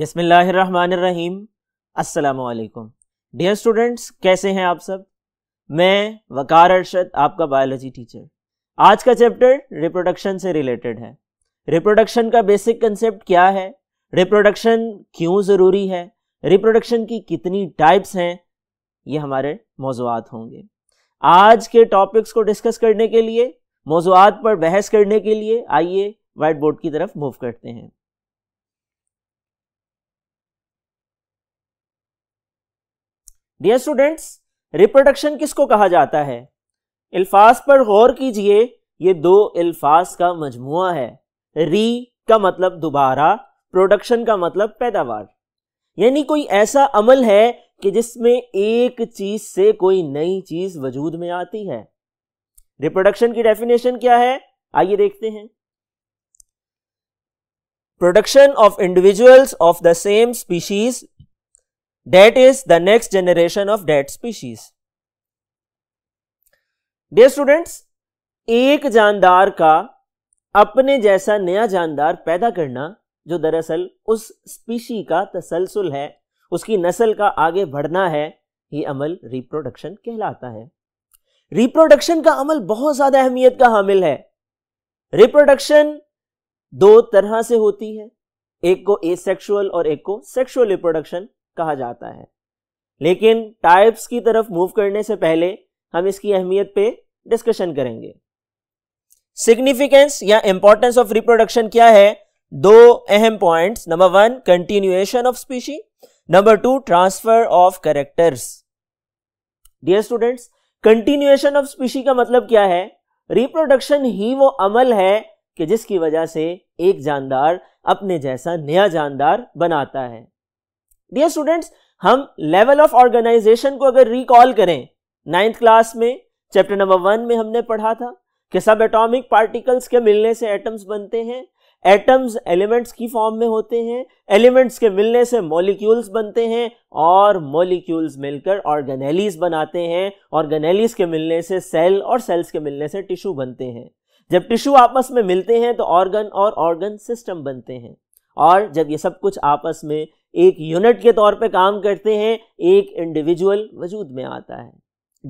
बिसमीम् असलकुम dear students कैसे हैं आप सब मैं वकार अरशद आपका बायोलॉजी टीचर आज का चैप्टर रिप्रोडक्शन से रिलेटेड है रिप्रोडक्शन का बेसिक कंसेप्ट क्या है रिप्रोडक्शन क्यों ज़रूरी है रिप्रोडक्शन की कितनी टाइप्स हैं ये हमारे मौजूद होंगे आज के टॉपिक्स को डिस्कस करने के लिए मौजूद पर बहस करने के लिए आइए वाइट बोर्ड की तरफ मूव करते हैं डियर स्टूडेंट्स रिप्रोडक्शन किसको कहा जाता है अल्फाज पर गौर कीजिए ये दो अल्फाज का मजमु है री का मतलब दोबारा प्रोडक्शन का मतलब पैदावार यानी कोई ऐसा अमल है कि जिसमें एक चीज से कोई नई चीज वजूद में आती है रिप्रोडक्शन की डेफिनेशन क्या है आइए देखते हैं production of individuals of the same species that is the next generation of that species डे students, एक जानदार का अपने जैसा नया जानदार पैदा करना जो दरअसल उस स्पीशी का तसलसल है उसकी नस्ल का आगे बढ़ना है ये अमल रिप्रोडक्शन कहलाता है रिप्रोडक्शन का अमल बहुत ज्यादा अहमियत का हामिल है रिप्रोडक्शन दो तरह से होती है एक को एसेक्सुअल और एक को सेक्सुअल रिप्रोडक्शन कहा जाता है लेकिन टाइप्स की तरफ मूव करने से पहले हम इसकी अहमियत पे डिस्कशन करेंगे सिग्निफिकेंस या इंपॉर्टेंस ऑफ रिप्रोडक्शन क्या है दो अहम points number one continuation of species number two transfer of characters dear students continuation of species का मतलब क्या है रिप्रोडक्शन ही वो अमल है कि जिसकी वजह से एक जानदार अपने जैसा नया जानदार बनाता है डियर स्टूडेंट्स हम लेवल ऑफ ऑर्गेनाइजेशन को अगर रिकॉल करें नाइन्थ क्लास में चैप्टर नंबर वन में हमने पढ़ा था कि सब एटॉमिक पार्टिकल्स के मिलने से एटम्स बनते हैं एटम्स एलिमेंट्स की फॉर्म में होते हैं एलिमेंट्स के मिलने से मॉलिक्यूल्स बनते हैं और मॉलिक्यूल्स मिलकर ऑर्गेनेलिस बनाते हैं ऑर्गेनेलिस के मिलने से सेल और सेल्स के मिलने से टिश्यू बनते हैं जब टिश्यू आपस में मिलते हैं तो ऑर्गन और ऑर्गन सिस्टम बनते हैं और जब ये सब कुछ आपस में एक यूनिट के तौर पे काम करते हैं एक इंडिविजुअल वजूद में आता है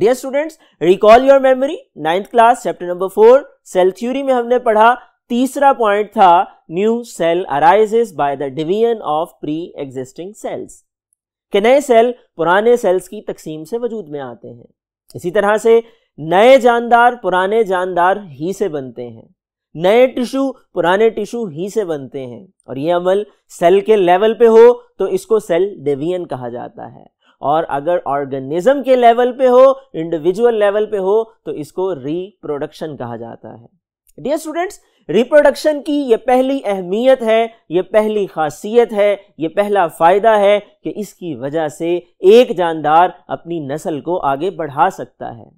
dear students recall your memory ninth class chapter number four cell theory में हमने पढ़ा तीसरा पॉइंट था new cell arises by the division of pre existing cells के नए सेल पुराने सेल्स की तकसीम से वजूद में आते हैं इसी तरह से नए जानदार पुराने जानदार ही से बनते हैं नए टिश्यू पुराने टिश्यू ही से बनते हैं और ये अमल सेल के लेवल पे हो तो इसको सेल डिवीजन कहा जाता है और अगर ऑर्गेनिज्म के लेवल पे हो इंडिविजुअल लेवल पे हो तो इसको रिप्रोडक्शन कहा जाता है डियर स्टूडेंट्स रिप्रोडक्शन की ये पहली अहमियत है ये पहली खासियत है ये पहला फ़ायदा है कि इसकी वजह से एक जानदार अपनी नस्ल को आगे बढ़ा सकता है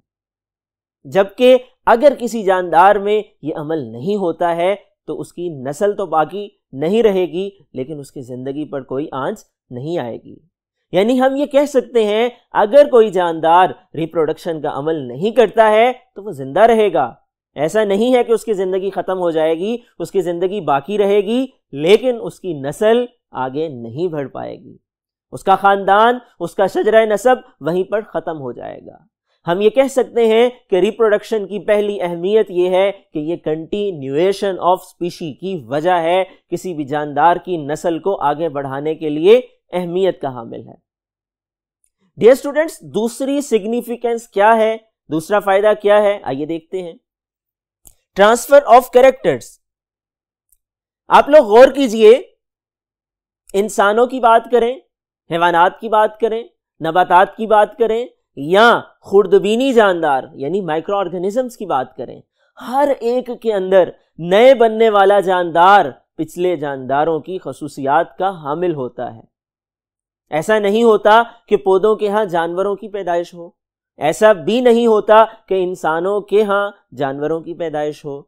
जबकि अगर किसी जानदार में ये अमल नहीं होता है तो उसकी नस्ल तो बाकी नहीं रहेगी लेकिन उसकी ज़िंदगी पर कोई आंच नहीं आएगी यानी हम ये कह सकते हैं अगर कोई जानदार रिप्रोडक्शन का अमल नहीं करता है तो वो ज़िंदा रहेगा ऐसा नहीं है कि उसकी ज़िंदगी ख़त्म हो जाएगी उसकी ज़िंदगी बाकी रहेगी लेकिन उसकी नस्ल आगे नहीं बढ़ पाएगी उसका ख़ानदान उसका शजरा नसब वहीं पर ख़त्म हो जाएगा हम ये कह सकते हैं कि रिप्रोडक्शन की पहली अहमियत ये है कि ये कंटिन्यूएशन ऑफ स्पीशी की वजह है किसी भी जानदार की नस्ल को आगे बढ़ाने के लिए अहमियत का हामिल है डियर स्टूडेंट्स दूसरी सिग्निफिकेंस क्या है दूसरा फायदा क्या है आइए देखते हैं ट्रांसफर ऑफ कैरेक्टर्स आप लोग गौर कीजिए इंसानों की बात करें हैवानात की बात करें नबातात की बात करें या खुर्दबीनी जानदार यानी माइक्रो ऑर्गेनिजम्स की बात करें हर एक के अंदर नए बनने वाला जानदार पिछले जानदारों की खसूसियात का हामिल होता है ऐसा नहीं होता कि पौधों के यहाँ जानवरों की पैदाइश हो ऐसा भी नहीं होता कि इंसानों के यहाँ जानवरों की पैदाइश हो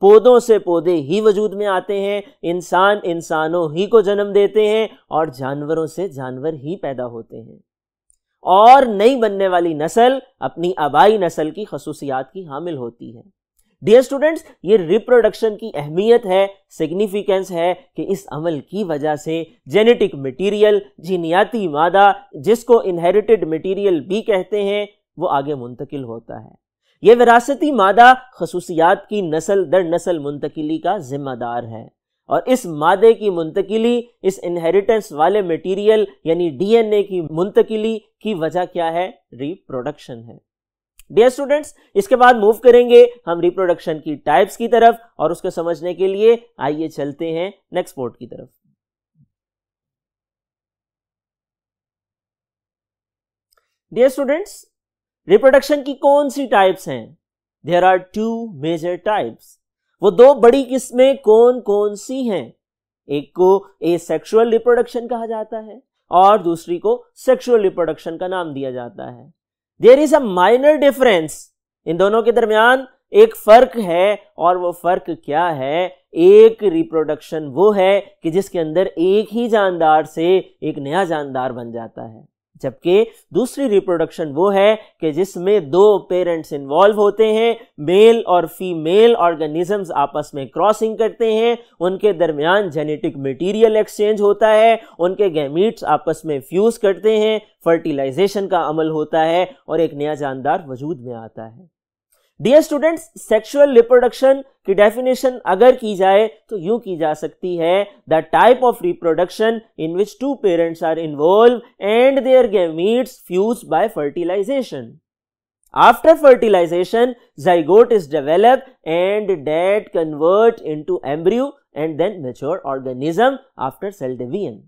पौधों से पौधे ही वजूद में आते हैं इंसान इंसानों ही को जन्म देते हैं और जानवरों से जानवर ही पैदा होते हैं और नई बनने वाली नस्ल अपनी आबाई नस्ल की खसूसियात की हामिल होती है डियर स्टूडेंट्स ये रिप्रोडक्शन की अहमियत है सिग्निफिकेंस है कि इस अमल की वजह से जेनेटिक मटेरियल जीनियाती मादा जिसको इनहेरिटेड मटेरियल भी कहते हैं वो आगे मुंतकिल होता है ये विरासती मादा खसूसियात की नस्ल दर नस्ल मुंतकिली का जिम्मेदार है और इस मादे की मुंतकिली इस इनहेरिटेंस वाले मटेरियल यानी डीएनए की मुंतकिली की वजह क्या है रिप्रोडक्शन है डियर स्टूडेंट्स इसके बाद मूव करेंगे हम रिप्रोडक्शन की टाइप्स की तरफ और उसको समझने के लिए आइए चलते हैं नेक्स्ट पोर्ट की तरफ डियर स्टूडेंट्स रिप्रोडक्शन की कौन सी टाइप्स हैं there are two major types वो दो बड़ी किस्में कौन कौन सी हैं एक को ए सेक्शुअल रिप्रोडक्शन कहा जाता है और दूसरी को सेक्शुअल रिप्रोडक्शन का नाम दिया जाता है there is a minor difference in दोनों के दरमियान एक फर्क है और वो फर्क क्या है एक रिप्रोडक्शन वो है कि जिसके अंदर एक ही जानदार से एक नया जानदार बन जाता है जबकि दूसरी रिप्रोडक्शन वो है कि जिसमें दो पेरेंट्स इन्वॉल्व होते हैं मेल और फीमेल ऑर्गेनिजम्स आपस में क्रॉसिंग करते हैं उनके दरमियान जेनेटिक मटेरियल एक्सचेंज होता है उनके गैमीट्स आपस में फ्यूज़ करते हैं फर्टिलाइजेशन का अमल होता है और एक नया जानदार वजूद में आता है डियर स्टूडेंट्स सेक्सुअल रिप्रोडक्शन की डेफिनेशन अगर की जाए तो यूं की जा सकती है the type of reproduction in which two parents are involve and their gametes fuse by fertilization after fertilization zygote is develop and that convert into embryo and then mature organism after cell division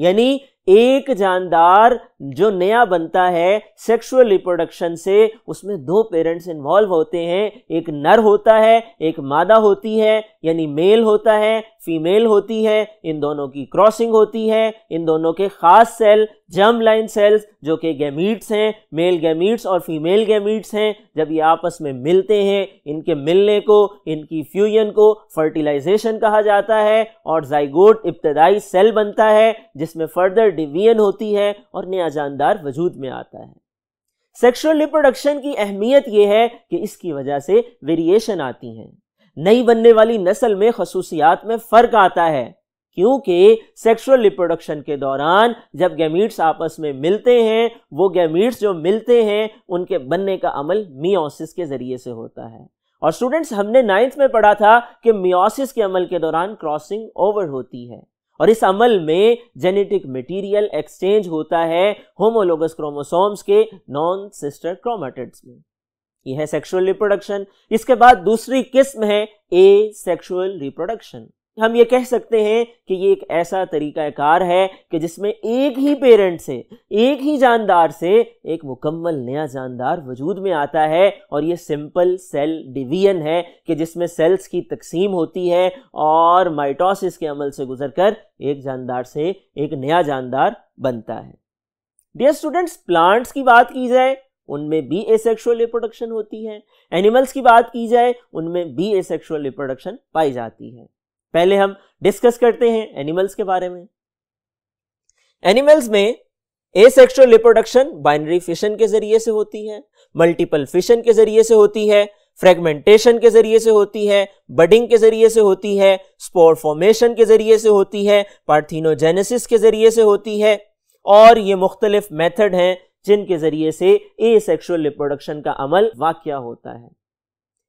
यानी एक जानदार जो नया बनता है sexual reproduction से उसमें दो पेरेंट्स इन्वॉल्व होते हैं एक नर होता है एक मादा होती है यानी मेल होता है फीमेल होती है इन दोनों की क्रॉसिंग होती है इन दोनों के खास सेल जर्म लाइन सेल्स जो कि गैमीट्स हैं मेल गैमीट्स और फीमेल गैमीट्स हैं जब ये आपस में मिलते हैं इनके मिलने को इनकी फ्यूजन को फर्टिलाइजेशन कहा जाता है और जाइगोट इब्तदाई सेल बनता है जिसमें फर्दर डिवीजन होती है और नया जानदार वजूद में आता है सेक्सुअल रिप्रोडक्शन की अहमियत यह है कि इसकी वजह से वेरिएशन आती हैं नई बनने वाली नस्ल में खसूसियात में फ़र्क आता है क्योंकि सेक्सुअल रिप्रोडक्शन के दौरान जब गैमीट्स आपस में मिलते हैं वो गैमीट्स जो मिलते हैं उनके बनने का अमल मियोसिस के ज़रिए से होता है और स्टूडेंट्स हमने नाइन्थ में पढ़ा था कि मियोसिस के अमल के दौरान क्रॉसिंग ओवर होती है और इस अमल में जेनेटिक मटेरियल एक्सचेंज होता है होमोलोगस क्रोमोसोम्स के नॉन सिस्टर क्रोमेटिड्स में यह है सेक्सुअल रिप्रोडक्शन इसके बाद दूसरी किस्म है ए सेक्सुअल रिप्रोडक्शन हम ये कह सकते हैं कि ये एक ऐसा तरीक़ाकार है कि जिसमें एक ही पेरेंट से एक ही जानदार से एक मुकम्मल नया जानदार वजूद में आता है और ये सिंपल सेल डिवीजन है कि जिसमें सेल्स की तकसीम होती है और माइटोसिस के अमल से गुजर कर एक जानदार से एक नया जानदार बनता है डियर स्टूडेंट्स प्लांट्स की बात की जाए उनमें भी एसेक्शुअल रिप्रोडक्शन होती है एनिमल्स की बात की जाए उनमें भी एसेक्शुअल रिप्रोडक्शन पाई जाती है पहले हम डिस्कस करते हैं एनिमल्स के बारे में एनिमल्स में asexual reproduction binary fission के जरिए से होती है मल्टीपल फिशन के जरिए से होती है फ्रेगमेंटेशन के जरिए से होती है बडिंग के जरिए से होती है स्पोर फॉर्मेशन के जरिए से होती है पार्थिनोजेनेसिस के जरिए से होती है और ये मुख्तलिफ मेथड हैं जिनके जरिए से ए सेक्शुअल रिप्रोडक्शन का अमल वाक़ होता है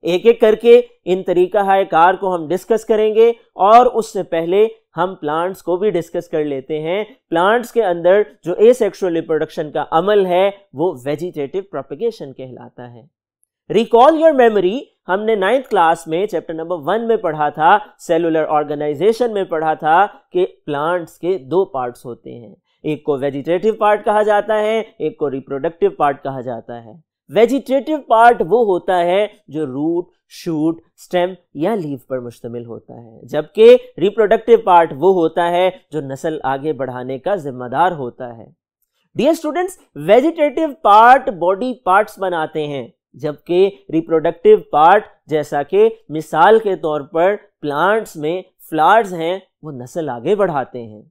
एक एक करके इन तरीका कार को हम डिस्कस करेंगे और उससे पहले हम प्लांट्स को भी डिस्कस कर लेते हैं प्लांट्स के अंदर जो ए सेक्शुअल रिप्रोडक्शन का अमल है वो वेजिटेटिव प्रोपिगेशन कहलाता है रिकॉल योर मेमोरी हमने नाइन्थ क्लास में चैप्टर नंबर वन में पढ़ा था सेलुलर ऑर्गेनाइजेशन में पढ़ा था कि प्लांट्स के दो पार्ट्स होते हैं एक को वेजिटेटिव पार्ट कहा जाता है एक को रिप्रोडक्टिव पार्ट कहा जाता है वेजिटेटिव पार्ट वो होता है जो रूट शूट स्टेम या लीव पर मुश्तमिल होता है जबकि रिप्रोडक्टिव पार्ट वो होता है जो नस्ल आगे बढ़ाने का जिम्मेदार होता है dear students vegetative part body parts बनाते हैं जबकि रिप्रोडक्टिव पार्ट जैसा कि मिसाल के तौर पर प्लांट्स में फ्लावर्स हैं वो नस्ल आगे बढ़ाते हैं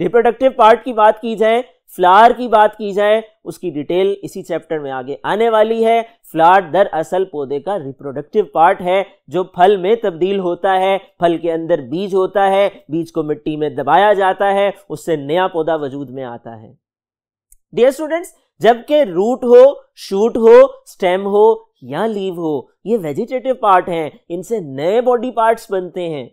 रिप्रोडक्टिव पार्ट की बात की जाए फ्लार की बात की जाए उसकी डिटेल इसी चैप्टर में आगे आने वाली है फ्लार दरअसल पौधे का रिप्रोडक्टिव पार्ट है जो फल में तब्दील होता है फल के अंदर बीज होता है बीज को मिट्टी में दबाया जाता है उससे नया पौधा वजूद में आता है डियर स्टूडेंट्स जबकि रूट हो शूट हो स्टेम हो या लीव हो ये वेजिटेटिव पार्ट हैं इनसे नए बॉडी पार्ट्स बनते हैं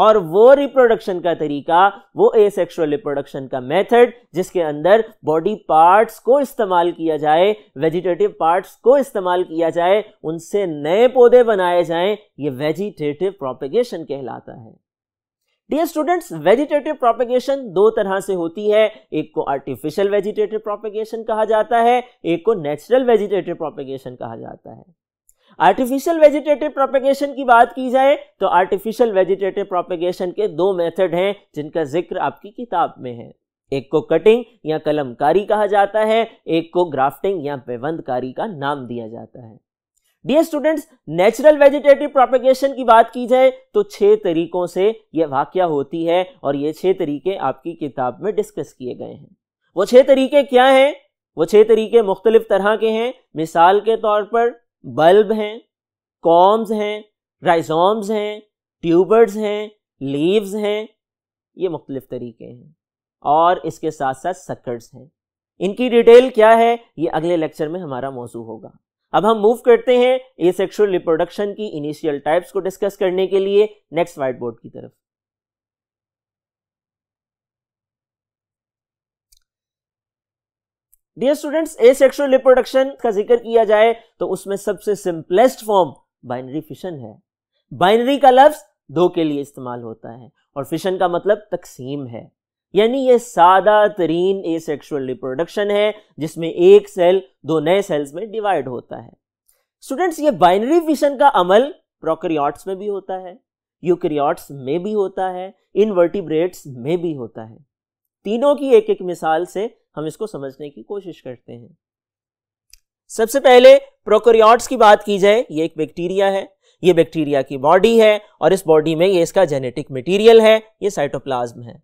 और वो रिप्रोडक्शन का तरीका वो ए सेक्शुअल रिप्रोडक्शन का मेथड जिसके अंदर बॉडी पार्ट्स को इस्तेमाल किया जाए वेजिटेटिव पार्ट्स को इस्तेमाल किया जाए उनसे नए पौधे बनाए जाएं ये वेजिटेटिव प्रोपेगेशन कहलाता है डियर स्टूडेंट्स वेजिटेटिव प्रोपेगेशन दो तरह से होती है एक को आर्टिफिशियल वेजिटेटिव प्रोपेगेशन कहा जाता है एक को नेचुरल वेजिटेटिव प्रोपेगेशन कहा जाता है आर्टिफिशियल वेजिटेटिव प्रोपेगेशन की बात की जाए तो आर्टिफिशियल वेजिटेटिव प्रोपेगेशन के दो मेथड हैं जिनका जिक्र आपकी किताब में है एक को कटिंग या कलमकारी कहा जाता है एक को ग्राफ्टिंग या पेबंदकारी का नाम दिया जाता है dear students natural vegetative propagation की बात की जाए तो छह तरीकों से यह वाक्य होती है और ये छह तरीके आपकी किताब में डिस्कस किए गए हैं वो छह तरीके क्या हैं वो छह तरीके मुख्तलिफ तरह के हैं मिसाल के तौर पर बल्ब हैं कॉम्स हैं राइजोम्स हैं ट्यूबर्स हैं लीव्स हैं ये मुख्तलिफ तरीके हैं और इसके साथ साथ सकर्स हैं इनकी डिटेल क्या है ये अगले लेक्चर में हमारा मौजू होगा अब हम मूव करते हैं ए सेक्शुअल रिप्रोडक्शन की इनिशियल टाइप्स को डिस्कस करने के लिए नेक्स्ट वाइट बोर्ड की तरफ dear students asexual reproduction का जिक्र किया जाए तो उसमें सबसे सिंपलेस्ट फॉर्म बाइनरी फिशन है बाइनरी का लफ्ज दो के लिए इस्तेमाल होता है और फिशन का मतलब तकसीम है यानी यह सादा तरीन ए सेक्शुअल रिप्रोडक्शन है जिसमें एक सेल दो नए सेल्स में डिवाइड होता है स्टूडेंट्स ये बाइनरी फिशन का अमल प्रोकरियोट्स में भी होता है यूक्रियाट्स में भी होता है इनवर्टिब्रेट्स में भी होता है तीनों की एक एक मिसाल से हम इसको समझने की कोशिश करते हैं सबसे पहले प्रोकोरियॉट्स की बात की जाए ये एक बैक्टीरिया है ये बैक्टीरिया की बॉडी है और इस बॉडी में ये इसका जेनेटिक मटेरियल है ये साइटोप्लाज्म है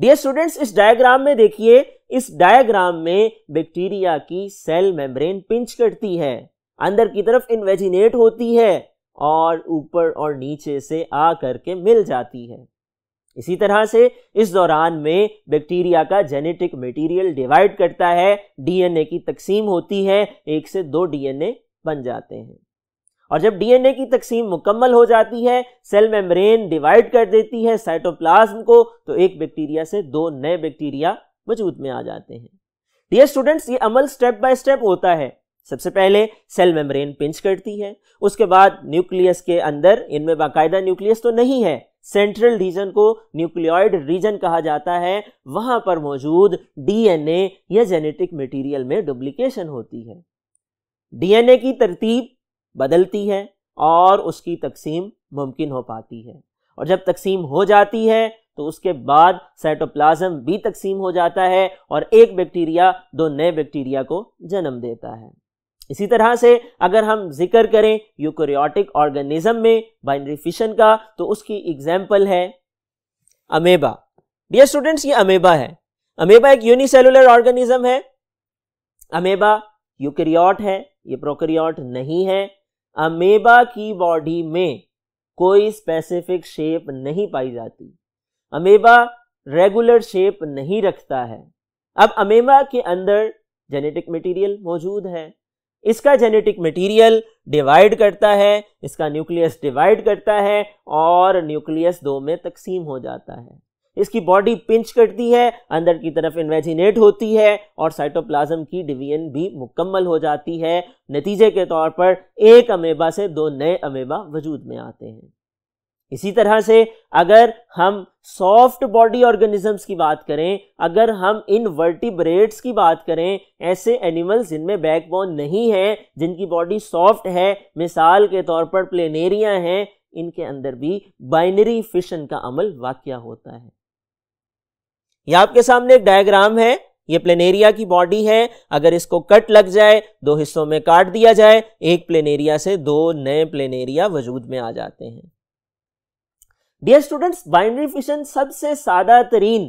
डियर स्टूडेंट्स इस डायग्राम में देखिए इस डायग्राम में बैक्टीरिया की सेल मेम्ब्रेन पिंच करती है अंदर की तरफ इन्वेजिनेट होती है और ऊपर और नीचे से आ करके मिल जाती है इसी तरह से इस दौरान में बैक्टीरिया का जेनेटिक मटेरियल डिवाइड करता है डीएनए की तकसीम होती है एक से दो डीएनए बन जाते हैं और जब डीएनए की तकसीम मुकम्मल हो जाती है सेल मेम्ब्रेन डिवाइड कर देती है साइटोप्लाज्म को तो एक बैक्टीरिया से दो नए बैक्टीरिया वजूद में आ जाते हैं डियर स्टूडेंट्स ये अमल स्टेप बाय स्टेप होता है सबसे पहले सेल मेम्ब्रेन पिंच करती है उसके बाद न्यूक्लियस के अंदर इनमें बाकायदा न्यूक्लियस तो नहीं है सेंट्रल रीजन को न्यूक्लियोइड रीजन कहा जाता है वहां पर मौजूद डीएनए या जेनेटिक मटेरियल में डुप्लीकेशन होती है डीएनए की तरतीब बदलती है और उसकी तकसीम मुमकिन हो पाती है और जब तकसीम हो जाती है तो उसके बाद साइटोप्लाज्म भी तकसीम हो जाता है और एक बैक्टीरिया दो नए बैक्टीरिया को जन्म देता है इसी तरह से अगर हम जिक्र करें यूकोरियोटिक ऑर्गेनिज्म में बाइनरी फिशन का तो उसकी एग्जाम्पल है अमेबा डियर स्टूडेंट्स ये अमेबा है अमेबा एक यूनिसेलुलर ऑर्गेनिज्म है अमेबा यूकरियोट है ये प्रोकरियोट नहीं है अमेबा की बॉडी में कोई स्पेसिफिक शेप नहीं पाई जाती अमेबा रेगुलर शेप नहीं रखता है अब अमेबा के अंदर जेनेटिक मटेरियल मौजूद है इसका जेनेटिक मटेरियल डिवाइड करता है इसका न्यूक्लियस डिवाइड करता है और न्यूक्लियस दो में तकसीम हो जाता है इसकी बॉडी पिंच करती है अंदर की तरफ इन्वेजिनेट होती है और साइटोप्लाज्म की डिवीजन भी मुकम्मल हो जाती है नतीजे के तौर पर एक अमेबा से दो नए अमेबा वजूद में आते हैं इसी तरह से अगर हम सॉफ्ट बॉडी ऑर्गेनिजम्स की बात करें अगर हम इन वर्टिब्रेट्स की बात करें ऐसे एनिमल्स जिनमें बैकबोन नहीं है जिनकी बॉडी सॉफ्ट है मिसाल के तौर पर प्लेनेरिया हैं इनके अंदर भी बाइनरी फिशन का अमल वाक्य होता है यह आपके सामने एक डायग्राम है ये प्लेनेरिया की बॉडी है अगर इसको कट लग जाए दो हिस्सों में काट दिया जाए एक प्लेनेरिया से दो नए प्लेनेरिया वजूद में आ जाते हैं डियर स्टूडेंट्स बाइनरी फिशन सबसे सादा तरीन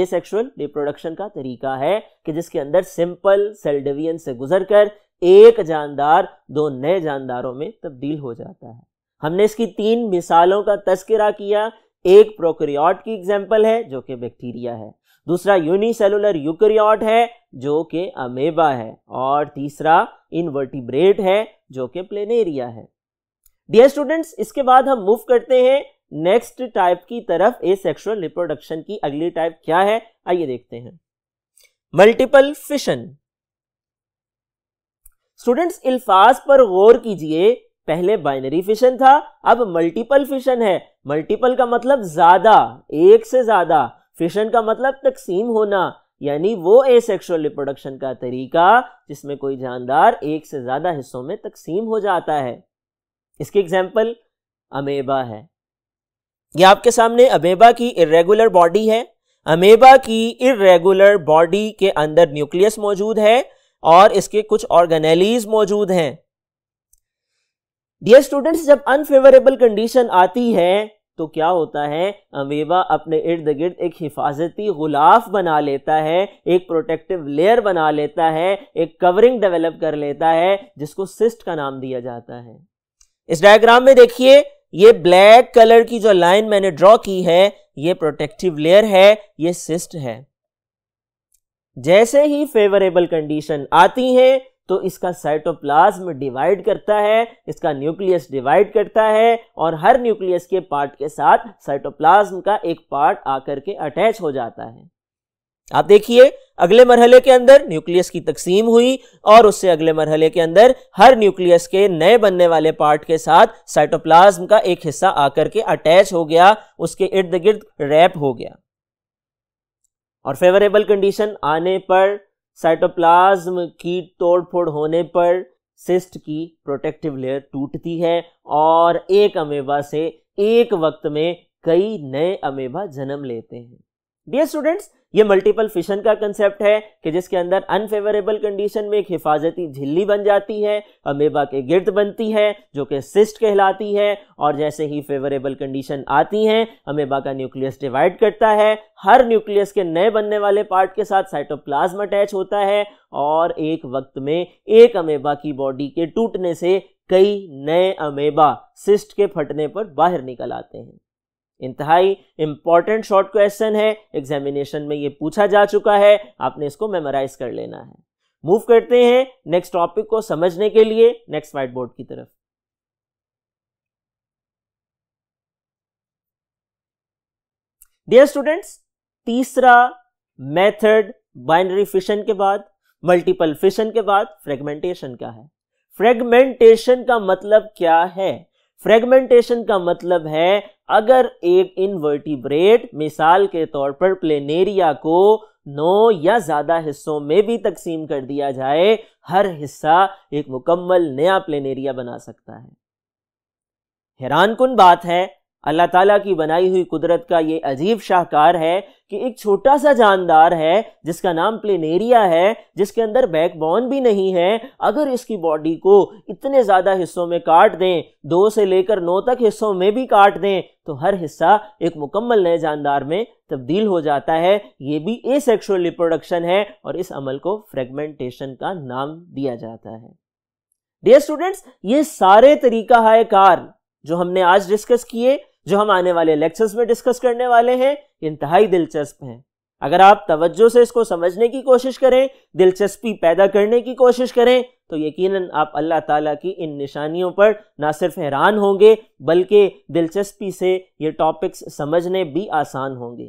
ए सेक्शुअल रिप्रोडक्शन का तरीका है कि जिसके अंदर सिंपल सेल डिवीजन से गुजरकर एक जानदार दो नए जानदारों में तब्दील हो जाता है हमने इसकी तीन मिसालों का तस्करा किया एक प्रोक्रियाट की एग्जाम्पल है जो कि बैक्टीरिया है दूसरा यूनिसेलुलर यूक्रियाट है जो कि अमेबा है और तीसरा इनवर्टिब्रेट है जो कि प्लेनेरिया है डियर स्टूडेंट्स इसके बाद हम मूव करते हैं नेक्स्ट टाइप की तरफ ए सेक्शुअल रिप्रोडक्शन की अगली टाइप क्या है आइए देखते हैं मल्टीपल फिशन स्टूडेंट्स इल्फाज पर गौर कीजिए पहले बाइनरी फिशन था अब मल्टीपल फिशन है मल्टीपल का मतलब ज्यादा एक से ज्यादा फिशन का मतलब तकसीम होना यानी वो ए सेक्शुअल रिप्रोडक्शन का तरीका जिसमें कोई जानदार एक से ज्यादा हिस्सों में तकसीम हो जाता है इसकी एग्जाम्पल अमेबा है ये आपके सामने अमेबा की इरेगुलर बॉडी है अमेबा की इरेगुलर बॉडी के अंदर न्यूक्लियस मौजूद है और इसके कुछ ऑर्गेनेलीज मौजूद हैं डियर स्टूडेंट्स जब अनफेवरेबल कंडीशन आती है तो क्या होता है अमेबा अपने इर्द गिर्द एक हिफाजती गुलाफ बना लेता है एक प्रोटेक्टिव लेयर बना लेता है एक कवरिंग डेवलप कर लेता है जिसको सिस्ट का नाम दिया जाता है इस डायग्राम में देखिए ये ब्लैक कलर की जो लाइन मैंने ड्रॉ की है ये प्रोटेक्टिव लेयर है ये सिस्ट है जैसे ही फेवरेबल कंडीशन आती है तो इसका साइटोप्लाज्म डिवाइड करता है इसका न्यूक्लियस डिवाइड करता है और हर न्यूक्लियस के पार्ट के साथ साइटोप्लाज्म का एक पार्ट आकर के अटैच हो जाता है आप देखिए अगले मरहले के अंदर न्यूक्लियस की तकसीम हुई और उससे अगले मरहले के अंदर हर न्यूक्लियस के नए बनने वाले पार्ट के साथ साइटोप्लाज्म का एक हिस्सा आकर के अटैच हो गया उसके इर्द गिर्द रैप हो गया और फेवरेबल कंडीशन आने पर साइटोप्लाज्म की तोड़फोड़ होने पर सिस्ट की प्रोटेक्टिव लेयर टूटती है और एक अमेबा से एक वक्त में कई नए अमेबा जन्म लेते हैं डियर स्टूडेंट्स ये मल्टीपल फिशन का कंसेप्ट है कि जिसके अंदर अनफेवरेबल कंडीशन में एक हिफाजती झिल्ली बन जाती है अमेबा के गिर्द बनती है जो कि सिस्ट कहलाती है और जैसे ही फेवरेबल कंडीशन आती है अमेबा का न्यूक्लियस डिवाइड करता है हर न्यूक्लियस के नए बनने वाले पार्ट के साथ साइटोप्लाज्म अटैच होता है और एक वक्त में एक अमेबा की बॉडी के टूटने से कई नए अमेबा सिस्ट के फटने पर बाहर निकल आते हैं इंतहाई इंपॉर्टेंट शॉर्ट क्वेश्चन है एग्जामिनेशन में ये पूछा जा चुका है आपने इसको मेमोराइज कर लेना है मूव करते हैं नेक्स्ट टॉपिक को समझने के लिए नेक्स्ट व्हाइट बोर्ड की तरफ डियर स्टूडेंट्स तीसरा मेथड बाइनरी फिशन के बाद मल्टीपल फिशन के बाद फ्रेगमेंटेशन का है फ्रेगमेंटेशन का मतलब क्या है फ्रेगमेंटेशन का मतलब है अगर एक इनवर्टिब्रेट मिसाल के तौर पर प्लेनेरिया को नौ या ज़्यादा हिस्सों में भी तकसीम कर दिया जाए हर हिस्सा एक मुकम्मल नया प्लेनेरिया बना सकता है हैरान कन बात है अल्लाह ताला की बनाई हुई कुदरत का ये अजीब शाहकार है कि एक छोटा सा जानदार है जिसका नाम प्लेनेरिया है जिसके अंदर बैकबोन भी नहीं है अगर इसकी बॉडी को इतने ज़्यादा हिस्सों में काट दें दो से लेकर नौ तक हिस्सों में भी काट दें तो हर हिस्सा एक मुकम्मल नए जानदार में तब्दील हो जाता है ये भी ए सेक्शुअल रिप्रोडक्शन है और इस अमल को फ्रेगमेंटेशन का नाम दिया जाता है डियर स्टूडेंट्स ये सारे तरीका है कार जो हमने आज डिस्कस किए जो हम आने वाले लेक्चर्स में डिस्कस करने वाले हैं इंतहाई दिलचस्प हैं अगर आप तवज्जो से इसको समझने की कोशिश करें दिलचस्पी पैदा करने की कोशिश करें तो यकीनन आप अल्लाह ताला की इन निशानियों पर ना सिर्फ हैरान होंगे बल्कि दिलचस्पी से ये टॉपिक्स समझने भी आसान होंगे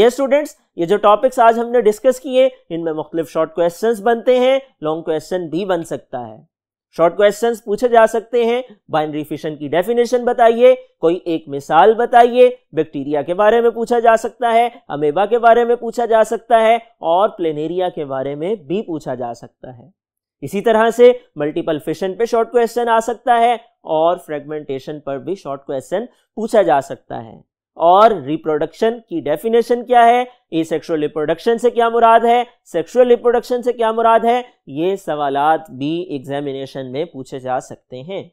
डियर स्टूडेंट्स ये जो टॉपिक्स आज हमने डिस्कस किए इनमें मुख्तलिफ शॉर्ट क्वेश्चंस बनते हैं लॉन्ग क्वेश्चन भी बन सकता है शॉर्ट क्वेश्चन पूछे जा सकते हैं बाइनरी फिशन की डेफिनेशन बताइए कोई एक मिसाल बताइए बैक्टीरिया के बारे में पूछा जा सकता है अमेबा के बारे में पूछा जा सकता है और प्लेनेरिया के बारे में भी पूछा जा सकता है इसी तरह से मल्टीपल फिशन पे शॉर्ट क्वेश्चन आ सकता है और फ्रेगमेंटेशन पर भी शॉर्ट क्वेश्चन पूछा जा सकता है और रिप्रोडक्शन की डेफिनेशन क्या है ए सेक्शुअल रिप्रोडक्शन से क्या मुराद है सेक्शुअल रिप्रोडक्शन से क्या मुराद है ये सवाल भी एग्जामिनेशन में पूछे जा सकते हैं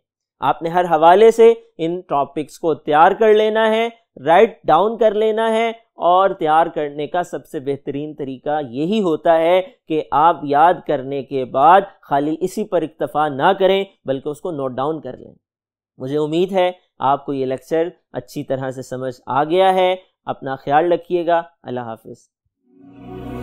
आपने हर हवाले से इन टॉपिक्स को तैयार कर लेना है राइट डाउन कर लेना है और तैयार करने का सबसे बेहतरीन तरीका यही होता है कि आप याद करने के बाद खाली इसी पर इक्तफा ना करें बल्कि उसको नोट डाउन कर लें मुझे उम्मीद है आपको ये लेक्चर अच्छी तरह से समझ आ गया है अपना ख्याल रखिएगा अल्लाह हाफिज़